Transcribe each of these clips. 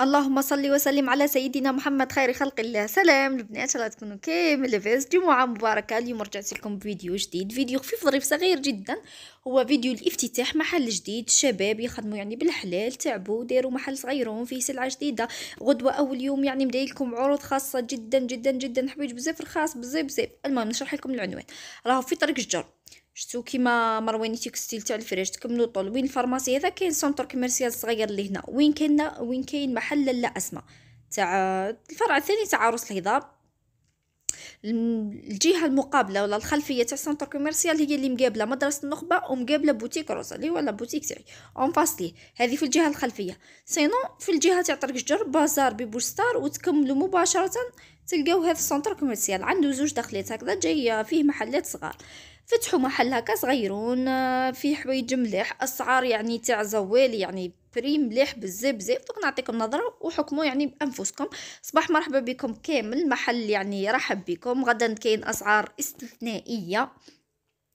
اللهم صل وسلم على سيدنا محمد خير خلق الله سلام البنات الله تكونوا كامل لاباس جمعه مباركه اليوم رجعت لكم بفيديو جديد فيديو خفيف ظريف صغير جدا هو فيديو الافتتاح محل جديد شباب يخدموا يعني بالحلال تعبوا داروا محل صغيرون فيه سلعه جديده غدوه اول يوم يعني مداي لكم عروض خاصه جدا جدا جدا حوايج بزاف رخاص بزاف بزاف المهم نشرح لكم العنوان راهو في طريق الجر شتو كيما مروانيتي كستيل تاع الفريش تكملوا طول وين الفارماسي هذا كاين سونتر كوميرسيال صغير اللي هنا وين كاين وين كاين محل لا اسماء تاع الفرع الثاني تاع عروس الهضاب الجهه المقابله ولا الخلفيه تاع سنتر كوميرسيال هي اللي مقابله مدرسه النخبه ومقابله بوتيك روزا اللي هو لا بوتيك تاعي اون باس ليه هذه في الجهه الخلفيه سينو في الجهه تاع طريق الشجر بازار ببوستار وتكملوا مباشره تلقاو هذا السنتر كوميرسيال عنده زوج دخلات هكذا جايه فيه محلات صغار فتحوا محل هكا صغيرون آه، فيه حوايج مليح اسعار يعني تاع زوال يعني بري مليح بزاف بزاف دوك نعطيكم نظره وحكموا يعني بانفسكم صباح مرحبا بكم كامل محل يعني رحب بكم غدا كاين اسعار استثنائيه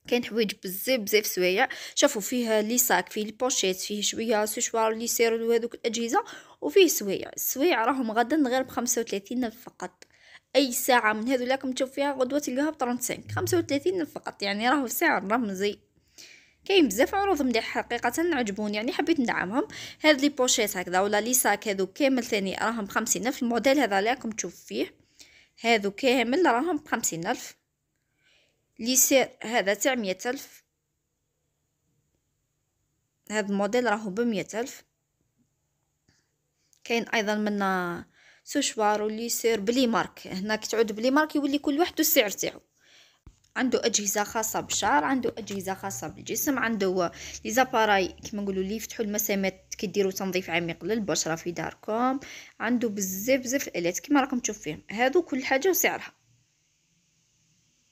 كاين حوايج بزاف بزاف سوايع شافوا فيه لي ساك فيه البوشيت فيه شويه سوشوار لي سيرو وهذوك الاجهزه وفيه سوايع السوايع راهم غدا غير ب 35 فقط اي ساعه من هذو لكم تشوف فيها غدوه تلقاها ب 35 35 فقط يعني راهو سعر رمزي كاين بزاف عروض مليح حقيقه عجبوني يعني حبيت ندعمهم هاد لي بوشيت هكذا ولا لي ساك هذو كامل ثاني راهم بخمسين الف الموديل هذا لكم تشوف فيه هذو كامل راهم بخمسين الف لي سير هذا تاع مية الف هاد الموديل راهو بمية الف كاين ايضا من سوشوار واللي يصير بلي مارك هناك تعود بلي مارك يولي كل واحد السعر تاعو عنده اجهزه خاصه بالشعر عنده اجهزه خاصه بالجسم عنده لي زاباراي كيما نقولوا لي يفتحوا المسامات كيديروا تنظيف عميق للبشره في داركم عنده بزاف بزاف الالات كيما راكم تشوف فيهم هادو كل حاجه وسعرها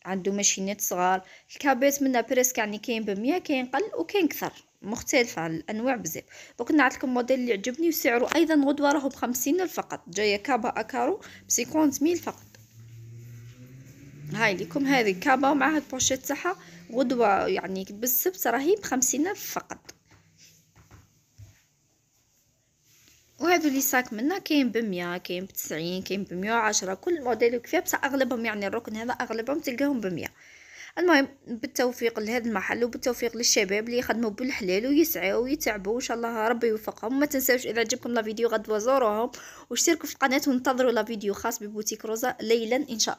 عنده ماشينات صغار الكابيس منها بريسك يعني كاين 100 كاين قل وكاين كثر مختلفه الانواع بزاف دوك نعطيكم لكم موديل اللي عجبني وسعره ايضا غدوه راهو بخمسين الف فقط جايه كابا اكارو بسيكونت ميل فقط هاي ليكم هذه كابا ومعها البوشيت تاعها غدوه يعني بالسبت راهي بخمسين الف فقط وهذا لي ساك منا كاين بمية كاين بتسعين كاين بمية وعشرة كل موديل وكفاية بصح اغلبهم يعني الركن هذا اغلبهم تلقاهم بمية المهم بالتوفيق لهذا المحل وبالتوفيق للشباب اللي يخدموا بالحلال ويسعوا ويتعبوا وان شاء الله ربي يوفقهم وما تنساوش اذا عجبكم لا فيديو غدوه زوروهم واشتركوا في القناه وانتظروا لا فيديو خاص ببوتيك روزا ليلا ان شاء الله